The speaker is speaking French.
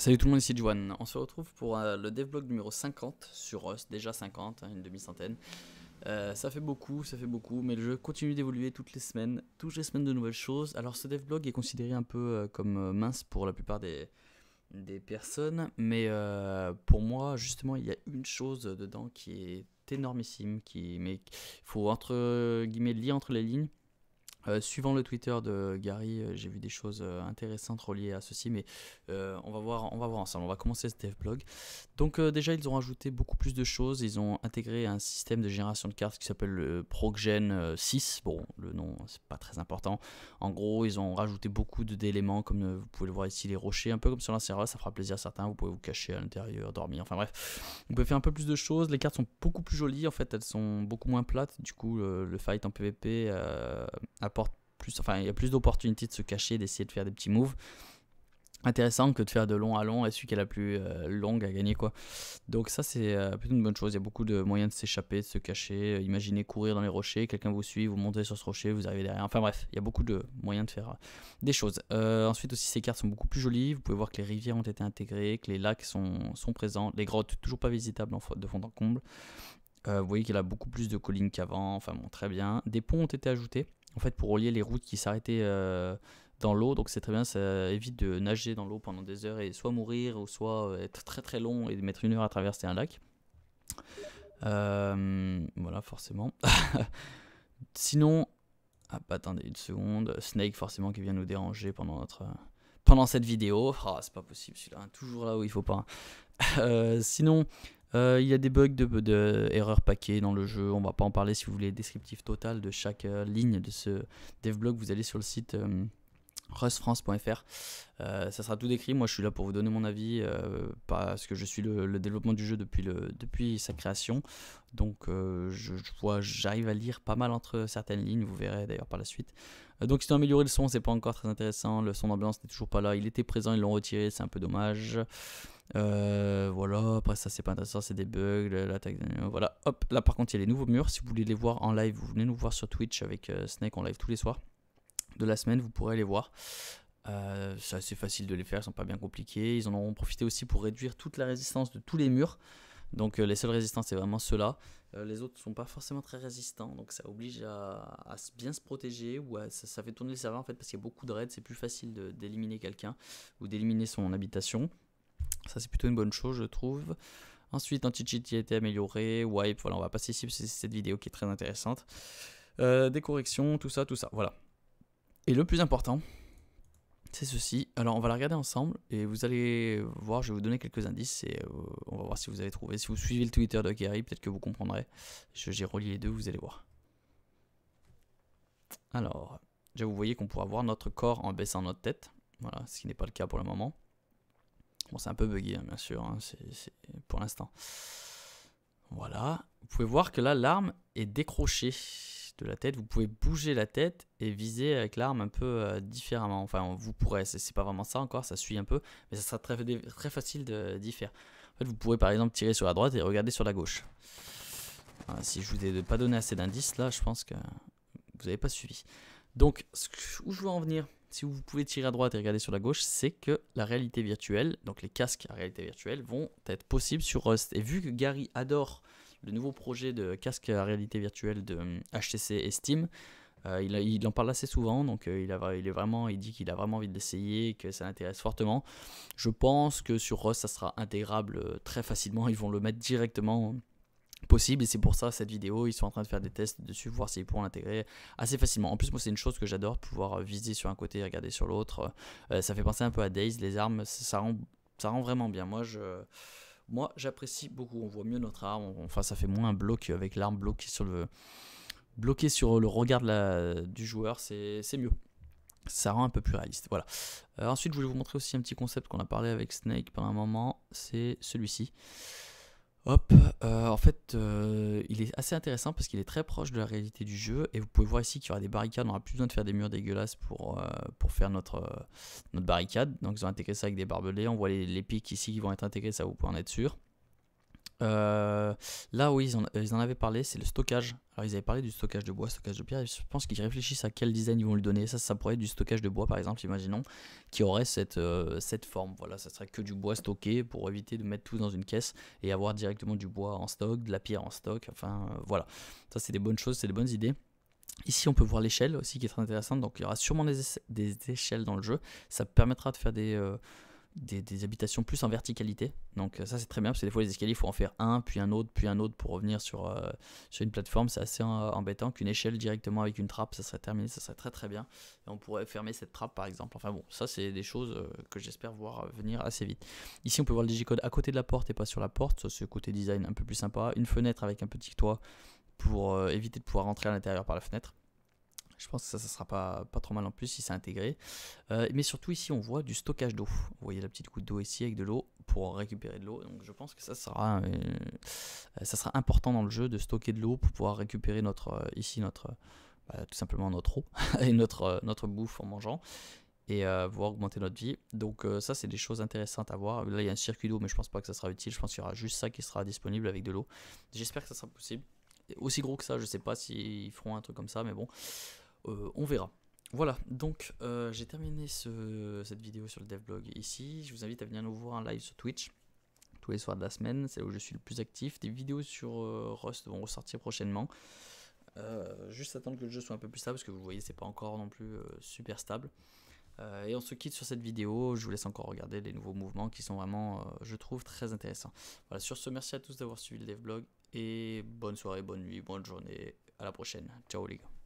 Salut tout le monde, ici Juan. On se retrouve pour euh, le devblog numéro 50 sur Rust, déjà 50, hein, une demi-centaine. Euh, ça fait beaucoup, ça fait beaucoup, mais le jeu continue d'évoluer toutes les semaines, toutes les semaines de nouvelles choses. Alors ce devblog est considéré un peu euh, comme mince pour la plupart des, des personnes, mais pour moi, justement, il y a une chose dedans qui est énormissime, qui, mais il faut entre guillemets lire entre les lignes euh, suivant le Twitter de Gary, euh, j'ai vu des choses euh, intéressantes reliées à ceci, mais on, va voir, on va voir ensemble. On va commencer ce devblog. Donc, déjà, ils ont ajouté beaucoup plus de choses. Ils ont intégré un système de génération de cartes qui s'appelle le ProGen 6. Bon, le nom, c'est pas très important. En gros, ils ont rajouté beaucoup d'éléments, comme vous pouvez le voir ici, les rochers, un peu comme sur l'ancien ça fera plaisir à certains. Vous pouvez vous cacher à l'intérieur, dormir, enfin bref. Vous pouvez faire un peu plus de choses. Les cartes sont beaucoup plus jolies, en fait, elles sont beaucoup moins plates. Du coup, le, le fight en PvP a apporte plus, enfin, il y a plus d'opportunités de se cacher, d'essayer de faire des petits moves intéressant que de faire de long à long et celui qui est la plus euh, longue à gagner quoi. Donc ça c'est euh, plutôt une bonne chose, il y a beaucoup de moyens de s'échapper, de se cacher, euh, imaginez courir dans les rochers, quelqu'un vous suit, vous montez sur ce rocher, vous arrivez derrière, enfin bref, il y a beaucoup de moyens de faire des choses. ensuite aussi ces cartes sont beaucoup plus jolies, vous pouvez voir que les rivières ont été intégrées, que les lacs sont, présents, les grottes toujours pas visitables en de fond en comble, euh, vous voyez qu'il a beaucoup plus de collines qu'avant, enfin bon, très bien. Des ponts ont été ajoutés, en fait, pour relier les routes qui s'arrêtaient euh, dans l'eau, donc c'est très bien, ça évite de nager dans l'eau pendant des heures et soit mourir, ou soit euh, être très très long et mettre une heure à traverser un lac. voilà, forcément. Sinon, ah, bah, attendez une seconde, Snake forcément qui vient nous déranger pendant notre pendant cette vidéo. Ah, c'est pas possible celui-là, toujours là où il faut pas. Hein. sinon, euh, il y a des bugs d'erreurs de, de erreurs paquets dans le jeu. On va pas en parler si vous voulez descriptif total de chaque euh, ligne de ce dev blog, Vous allez sur le site euh, france.fr euh, ça sera tout décrit. Moi, je suis là pour vous donner mon avis euh, parce que je suis le, développement du jeu depuis, le, depuis sa création. Donc, euh, je, vois, j'arrive à lire pas mal entre certaines lignes. Vous verrez d'ailleurs par la suite. donc, ils ont amélioré le son. C'est pas encore très intéressant. Le son d'ambiance n'est toujours pas là. Il était présent, ils l'ont retiré. C'est un peu dommage. voilà, après ça c'est pas intéressant, c'est des bugs, l'attaque Voilà, hop, là par contre il y a les nouveaux murs, si vous voulez les voir en live, vous venez nous voir sur Twitch avec Snake, en live tous les soirs de la semaine, vous pourrez les voir. Euh, c'est assez facile de les faire, ils sont pas bien compliqués. Ils en ont profité aussi pour réduire toute la résistance de tous les murs. Donc euh, les seules résistances, c'est vraiment ceux-là. Euh, les autres ne sont pas forcément très résistants, donc ça oblige à, bien se protéger ou ça, fait tourner le serveur en fait parce qu'il y a beaucoup de raids, c'est plus facile d'éliminer quelqu'un ou d'éliminer son habitation. Ça c'est plutôt une bonne chose je trouve. Ensuite anti-cheat qui a été amélioré, wipe, voilà on va passer ici cette vidéo qui est très intéressante. des corrections, tout ça, tout ça, voilà. Et le plus important, c'est ceci. Alors on va la regarder ensemble et vous allez voir, je vais vous donner quelques indices et euh, on va voir si vous avez trouvé. Si vous suivez le Twitter de Gary, peut-être que vous comprendrez. J'ai relié les deux, vous allez voir. Alors, déjà vous voyez qu'on pourra voir notre corps en baissant notre tête. Voilà, ce qui n'est pas le cas pour le moment. Bon, c'est un peu buggé, hein, bien sûr, hein, c'est pour l'instant. Voilà, vous pouvez voir que là, l'arme est décrochée de la tête, vous pouvez bouger la tête et viser avec l'arme un peu euh, différemment. Enfin, vous pourrez, c'est pas vraiment ça encore, ça suit un peu, mais ça sera très, très facile d'y faire. En fait, vous pourrez par exemple tirer sur la droite et regarder sur la gauche. si je vous ai pas donné assez d'indices, là, je pense que vous n'avez pas suivi. Donc, ce où je veux en venir, si vous pouvez tirer à droite et regarder sur la gauche, c'est que la réalité virtuelle, donc les casques à réalité virtuelle, vont être possibles sur Rust. Et vu que Gary adore le nouveau projet de casque à réalité virtuelle de HTC euh, et Steam. Euh, il, en parle assez souvent, donc euh, il, est vraiment, il dit qu'il a vraiment envie de l'essayer, que ça l'intéresse fortement. Je pense que sur Rust, ça sera intégrable très facilement. Ils vont le mettre directement possible et c'est pour ça cette vidéo ils sont en train de faire des tests dessus voir s'ils pourront l'intégrer assez facilement en plus moi c'est une chose que j'adore pouvoir viser sur un côté et regarder sur l'autre ça fait penser un peu à Days les armes ça ça rend vraiment bien moi je moi, j'apprécie beaucoup. On voit mieux notre arme. Enfin, ça fait moins un bloc avec l'arme bloquée sur le, sur le regard du joueur. C'est mieux. Ça rend un peu plus réaliste. Voilà. Euh, ensuite, je voulais vous montrer aussi un petit concept qu'on a parlé avec Snake pendant un moment. C'est celui-ci. Hop, euh, en fait, euh, il est assez intéressant parce qu'il est très proche de la réalité du jeu et vous pouvez voir ici qu'il y aura des barricades, on aura plus besoin de faire des murs dégueulasses pour, euh, pour faire notre, notre barricade. Donc ils ont intégré ça avec des barbelés, on voit les, les pics ici qui vont être intégrés, ça vous pouvez en être sûr. Euh, là où ils en, avaient parlé, c'est le stockage. Alors ils avaient parlé du stockage de bois, stockage de pierre. Je pense qu'ils réfléchissent à quel design ils vont lui donner. Ça, ça pourrait être du stockage de bois, par exemple, imaginons, qui aurait euh, cette, forme. Voilà, ça serait que du bois stocké pour éviter de mettre tout dans une caisse et avoir directement du bois en stock, de la pierre en stock. Enfin, euh, voilà. Ça, c'est des bonnes choses, c'est des bonnes idées. Ici, on peut voir l'échelle aussi qui est très intéressante. Donc, il y aura sûrement des échelles dans le jeu. Ça permettra de faire des des, habitations plus en verticalité. Donc euh, ça c'est très bien parce que des fois les escaliers il faut en faire un, puis un autre, puis un autre pour revenir sur, euh, une plateforme. C'est assez embêtant qu'une échelle directement avec une trappe, ça serait terminé, ça serait très très bien. Et on pourrait fermer cette trappe par exemple. Enfin bon, ça c'est des choses euh, que j'espère voir venir assez vite. Ici on peut voir le digicode à côté de la porte et pas sur la porte. C'est côté design un peu plus sympa. Une fenêtre avec un petit toit pour éviter de pouvoir rentrer à l'intérieur par la fenêtre. Je pense que ça, ne sera pas, pas trop mal en plus si c'est intégré. Euh, mais surtout ici, on voit du stockage d'eau. Vous voyez la petite goutte d'eau ici avec de l'eau pour récupérer de l'eau. Donc je pense que ça sera, euh, euh, ça sera important dans le jeu de stocker de l'eau pour pouvoir récupérer notre, ici notre, bah, tout simplement notre eau et notre, notre bouffe en mangeant et voir augmenter notre vie. Donc ça, c'est des choses intéressantes à voir. Là, il y a un circuit d'eau, mais je pense pas que ça sera utile. Je pense qu'il y aura juste ça qui sera disponible avec de l'eau. J'espère que ça sera possible. aussi gros que ça, je sais pas s'ils feront un truc comme ça, mais bon. Euh, on verra. Voilà, donc euh, j'ai terminé cette vidéo sur le devblog ici. Je vous invite à venir nous voir en live sur Twitch tous les soirs de la semaine. C'est où je suis le plus actif. Des vidéos sur euh, Rust vont ressortir prochainement. juste attendre que le jeu soit un peu plus stable parce que vous voyez, c'est pas encore non plus super stable. et on se quitte sur cette vidéo. Je vous laisse encore regarder les nouveaux mouvements qui sont vraiment, je trouve, très intéressants. Voilà, sur ce, merci à tous d'avoir suivi le devblog et bonne soirée, bonne nuit, bonne journée. À la prochaine. Ciao les gars.